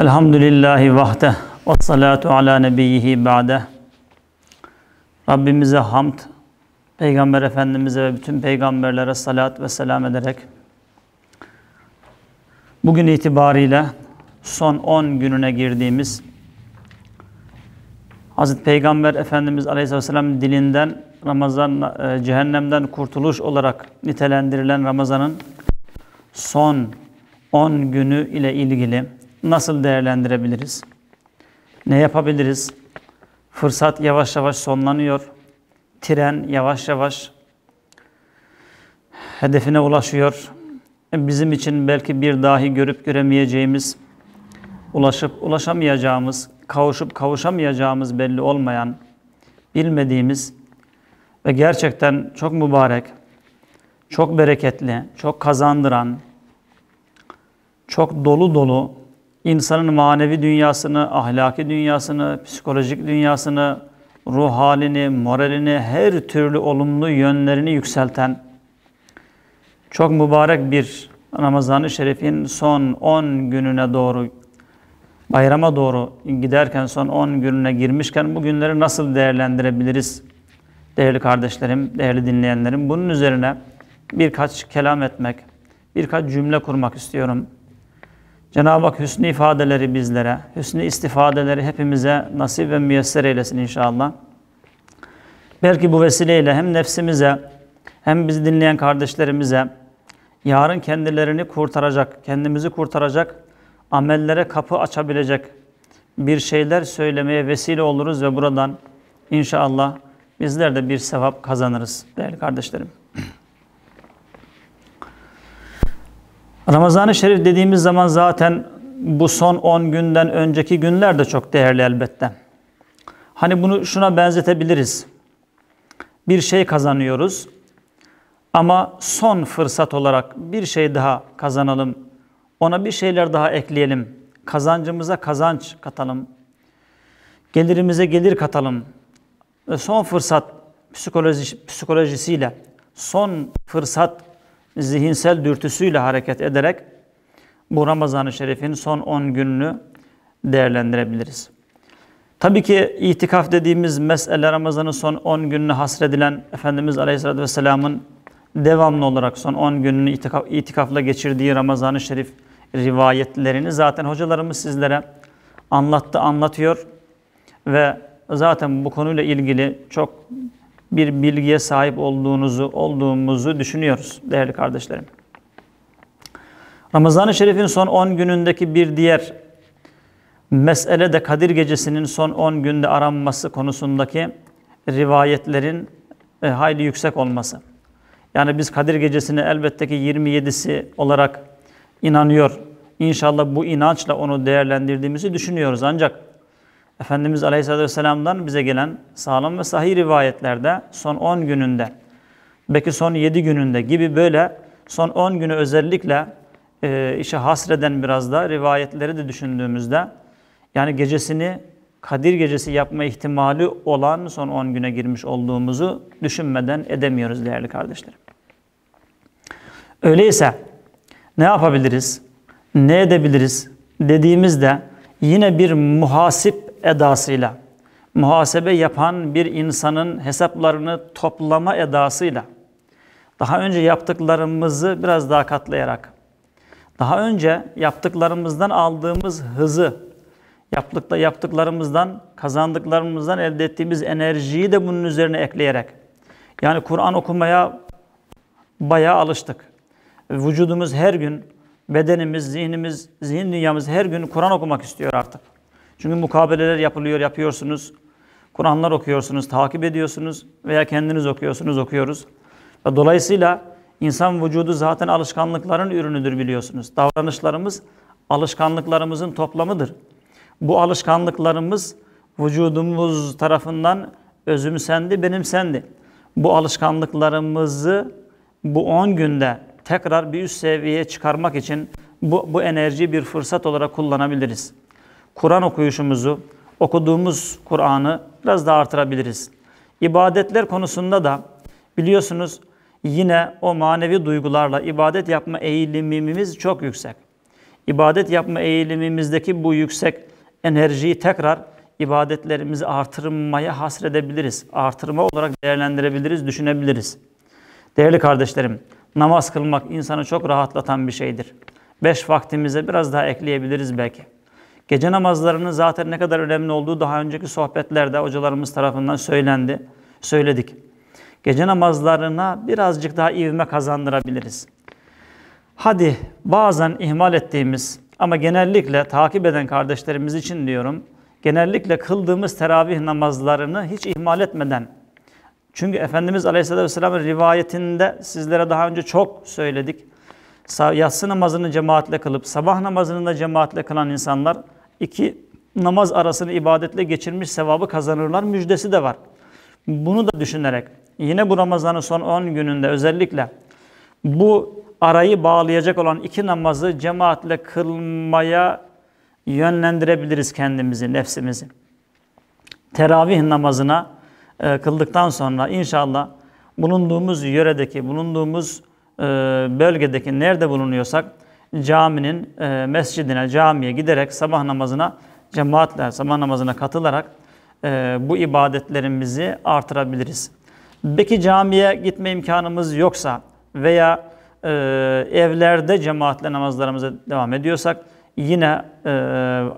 Elhamdülillahi vahde ve salatu ala nebiyyihi ba'de. Rabbimize hamd, Peygamber Efendimiz'e ve bütün peygamberlere salat ve selam ederek bugün itibariyle son 10 gününe girdiğimiz Hazreti Peygamber Efendimiz Aleyhisselam dilinden Ramazan e, cehennemden kurtuluş olarak nitelendirilen Ramazan'ın son 10 günü ile ilgili nasıl değerlendirebiliriz? Ne yapabiliriz? Fırsat yavaş yavaş sonlanıyor. Tren yavaş yavaş hedefine ulaşıyor. E, bizim için belki bir dahi görüp göremeyeceğimiz, ulaşıp ulaşamayacağımız, kavuşup kavuşamayacağımız belli olmayan, bilmediğimiz ve gerçekten çok mübarek, çok bereketli, çok kazandıran, çok dolu dolu insanın manevi dünyasını, ahlaki dünyasını, psikolojik dünyasını, ruh halini, moralini, her türlü olumlu yönlerini yükselten çok mübarek bir Ramazan-ı Şerif'in son 10 gününe doğru, bayrama doğru giderken, son 10 gününe girmişken bu günleri nasıl değerlendirebiliriz? Değerli kardeşlerim, değerli dinleyenlerim, bunun üzerine birkaç kelam etmek, birkaç cümle kurmak istiyorum.'' Cenab-ı Hak hüsnü ifadeleri bizlere, hüsnü istifadeleri hepimize nasip ve müyesser eylesin inşallah. Belki bu vesileyle hem nefsimize hem bizi dinleyen kardeşlerimize yarın kendilerini kurtaracak, kendimizi kurtaracak amellere kapı açabilecek bir şeyler söylemeye vesile oluruz ve buradan inşallah bizler de bir sevap kazanırız değerli kardeşlerim. Ramazan-ı Şerif dediğimiz zaman zaten bu son 10 günden önceki günler de çok değerli elbette. Hani bunu şuna benzetebiliriz. Bir şey kazanıyoruz ama son fırsat olarak bir şey daha kazanalım. Ona bir şeyler daha ekleyelim. Kazancımıza kazanç katalım. Gelirimize gelir katalım. son fırsat psikoloji, psikolojisiyle son fırsat zihinsel dürtüsüyle hareket ederek bu Ramazan-ı Şerif'in son 10 gününü değerlendirebiliriz. Tabii ki itikaf dediğimiz mesele Ramazan'ın son 10 gününe hasredilen Efendimiz Aleyhisselatü Vesselam'ın devamlı olarak son 10 gününü itikaf, itikafla geçirdiği Ramazan-ı Şerif rivayetlerini zaten hocalarımız sizlere anlattı, anlatıyor ve zaten bu konuyla ilgili çok bir bilgiye sahip olduğunuzu, olduğumuzu düşünüyoruz değerli kardeşlerim. Ramazan-ı Şerif'in son 10 günündeki bir diğer mesele de Kadir Gecesi'nin son 10 günde aranması konusundaki rivayetlerin e, hayli yüksek olması. Yani biz Kadir Gecesi'ni elbette ki 27'si olarak inanıyor. İnşallah bu inançla onu değerlendirdiğimizi düşünüyoruz. Ancak Efendimiz Aleyhisselatü Vesselam'dan bize gelen sağlam ve sahih rivayetlerde son 10 gününde, belki son 7 gününde gibi böyle son 10 günü özellikle e, işe hasreden biraz da rivayetleri de düşündüğümüzde yani gecesini Kadir gecesi yapma ihtimali olan son 10 güne girmiş olduğumuzu düşünmeden edemiyoruz değerli kardeşlerim. Öyleyse ne yapabiliriz, ne edebiliriz dediğimizde yine bir muhasip edasıyla, muhasebe yapan bir insanın hesaplarını toplama edasıyla, daha önce yaptıklarımızı biraz daha katlayarak, daha önce yaptıklarımızdan aldığımız hızı, yaptıkla yaptıklarımızdan, kazandıklarımızdan elde ettiğimiz enerjiyi de bunun üzerine ekleyerek. Yani Kur'an okumaya bayağı alıştık. Vücudumuz her gün, bedenimiz, zihnimiz, zihin dünyamız her gün Kur'an okumak istiyor artık. Çünkü mukabeleler yapılıyor, yapıyorsunuz. Kur'anlar okuyorsunuz, takip ediyorsunuz veya kendiniz okuyorsunuz, okuyoruz. Ve dolayısıyla insan vücudu zaten alışkanlıkların ürünüdür biliyorsunuz. Davranışlarımız alışkanlıklarımızın toplamıdır. Bu alışkanlıklarımız vücudumuz tarafından özümsendi, benimsendi. Bu alışkanlıklarımızı bu 10 günde tekrar bir üst seviyeye çıkarmak için bu, bu enerjiyi bir fırsat olarak kullanabiliriz. Kur'an okuyuşumuzu, okuduğumuz Kur'an'ı biraz daha artırabiliriz. İbadetler konusunda da biliyorsunuz yine o manevi duygularla ibadet yapma eğilimimiz çok yüksek. İbadet yapma eğilimimizdeki bu yüksek enerjiyi tekrar ibadetlerimizi artırmaya hasredebiliriz. Artırma olarak değerlendirebiliriz, düşünebiliriz. Değerli kardeşlerim, namaz kılmak insanı çok rahatlatan bir şeydir. Beş vaktimize biraz daha ekleyebiliriz belki. Gece namazlarının zaten ne kadar önemli olduğu daha önceki sohbetlerde hocalarımız tarafından söylendi, söyledik. Gece namazlarına birazcık daha ivme kazandırabiliriz. Hadi bazen ihmal ettiğimiz ama genellikle takip eden kardeşlerimiz için diyorum, genellikle kıldığımız teravih namazlarını hiç ihmal etmeden, çünkü Efendimiz Aleyhisselatü Vesselam'ın rivayetinde sizlere daha önce çok söyledik, yatsı namazını cemaatle kılıp sabah namazını da cemaatle kılan insanlar iki namaz arasını ibadetle geçirmiş sevabı kazanırlar müjdesi de var. Bunu da düşünerek yine bu Ramazan'ın son 10 gününde özellikle bu arayı bağlayacak olan iki namazı cemaatle kılmaya yönlendirebiliriz kendimizi, nefsimizi. Teravih namazına e, kıldıktan sonra inşallah bulunduğumuz yöredeki, bulunduğumuz e, bölgedeki nerede bulunuyorsak caminin e, mescidine, camiye giderek sabah namazına cemaatle, sabah namazına katılarak e, bu ibadetlerimizi artırabiliriz. Peki camiye gitme imkanımız yoksa veya evlerde cemaatle namazlarımıza devam ediyorsak yine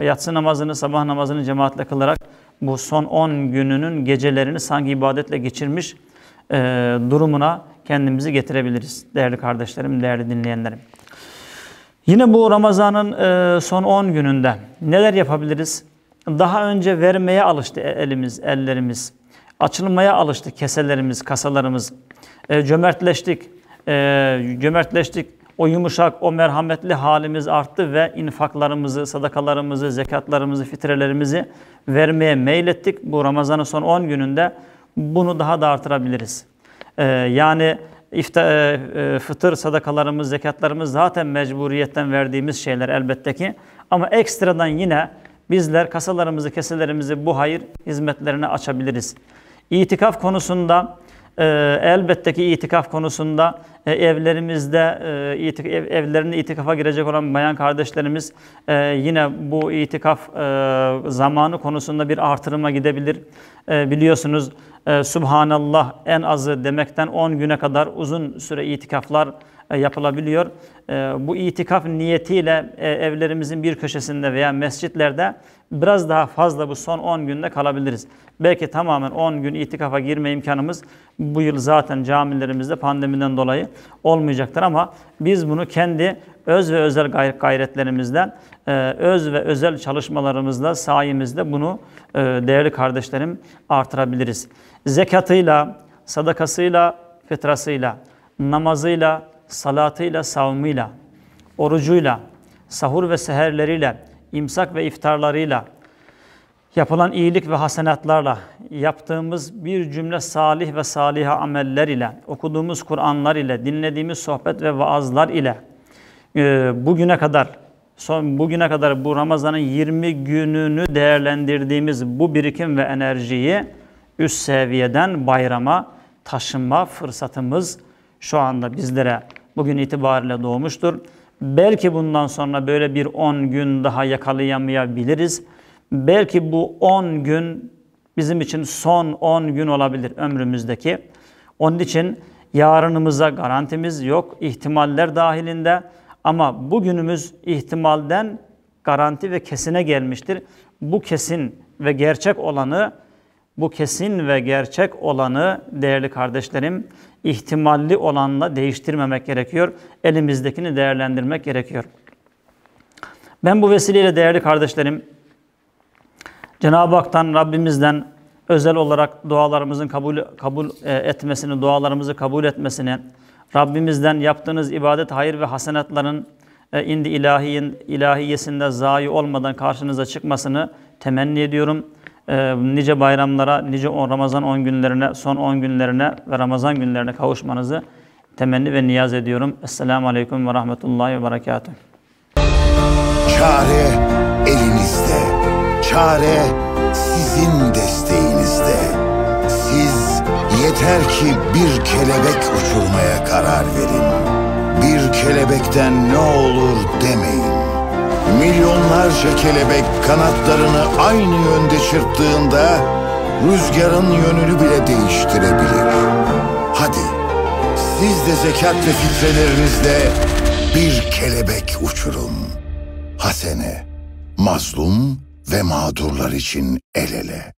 yatsı namazını, sabah namazını cemaatle kılarak bu son 10 gününün gecelerini sanki ibadetle geçirmiş durumuna kendimizi getirebiliriz değerli kardeşlerim, değerli dinleyenlerim. Yine bu Ramazan'ın e, son 10 gününde neler yapabiliriz? Daha önce vermeye alıştı e, elimiz, ellerimiz. Açılmaya alıştı keselerimiz, kasalarımız. E, cömertleştik, cömertleştik. O yumuşak, o merhametli halimiz arttı ve infaklarımızı, sadakalarımızı, zekatlarımızı, fitrelerimizi vermeye meylettik. Bu Ramazan'ın son 10 gününde bunu daha da artırabiliriz. Ee, yani ifta, e, e, fıtır sadakalarımız, zekatlarımız zaten mecburiyetten verdiğimiz şeyler elbette ki. Ama ekstradan yine bizler kasalarımızı, keselerimizi bu hayır hizmetlerine açabiliriz. İtikaf konusunda e, elbette ki itikaf konusunda e, evlerimizde evlerinde itikafa girecek olan bayan kardeşlerimiz yine bu itikaf zamanı konusunda bir artırıma gidebilir. biliyorsunuz ee, Subhanallah en azı demekten 10 güne kadar uzun süre itikaflar e, yapılabiliyor. Ee, bu itikaf niyetiyle e, evlerimizin bir köşesinde veya mescitlerde biraz daha fazla bu son 10 günde kalabiliriz. Belki tamamen 10 gün itikafa girme imkanımız bu yıl zaten camilerimizde pandemiden dolayı olmayacaktır ama biz bunu kendi öz ve özel gayretlerimizle, öz ve özel çalışmalarımızla, sayemizde bunu e, değerli kardeşlerim artırabiliriz. Zekatıyla, sadakasıyla, fitrasıyla, namazıyla, salatıyla, savmıyla, orucuyla, sahur ve seherleriyle, imsak ve iftarlarıyla, yapılan iyilik ve hasenatlarla, yaptığımız bir cümle salih ve salih ameller ile, okuduğumuz Kur'anlar ile, dinlediğimiz sohbet ve vaazlar ile, ee, bugüne kadar son bugüne kadar bu Ramazan'ın 20 gününü değerlendirdiğimiz bu birikim ve enerjiyi üst seviyeden bayrama taşınma fırsatımız şu anda bizlere bugün itibariyle doğmuştur. Belki bundan sonra böyle bir 10 gün daha yakalayamayabiliriz. Belki bu 10 gün bizim için son 10 gün olabilir ömrümüzdeki. Onun için yarınımıza garantimiz yok. İhtimaller dahilinde ama bugünümüz ihtimalden garanti ve kesine gelmiştir. Bu kesin ve gerçek olanı bu kesin ve gerçek olanı değerli kardeşlerim ihtimalli olanla değiştirmemek gerekiyor. Elimizdekini değerlendirmek gerekiyor. Ben bu vesileyle değerli kardeşlerim Cenab-ı Hak'tan Rabbimizden özel olarak dualarımızın kabul kabul e, etmesini, dualarımızı kabul etmesini, Rabbimizden yaptığınız ibadet, hayır ve hasenatların e, indi ilahiyin, ilahiyesinde zayi olmadan karşınıza çıkmasını temenni ediyorum. E, nice bayramlara, nice on, Ramazan 10 günlerine, son 10 günlerine ve Ramazan günlerine kavuşmanızı temenni ve niyaz ediyorum. Esselamu Aleyküm ve Rahmetullahi ve Berekatuhu. Çare elinizde. Çare sizin desteğinizde. Yeter ki bir kelebek uçurmaya karar verin. Bir kelebekten ne olur demeyin. Milyonlarca kelebek kanatlarını aynı yönde çırptığında rüzgarın yönünü bile değiştirebilir. Hadi siz de zekat ve fitrelerinizle bir kelebek uçurun. Hasene, mazlum ve mağdurlar için el ele.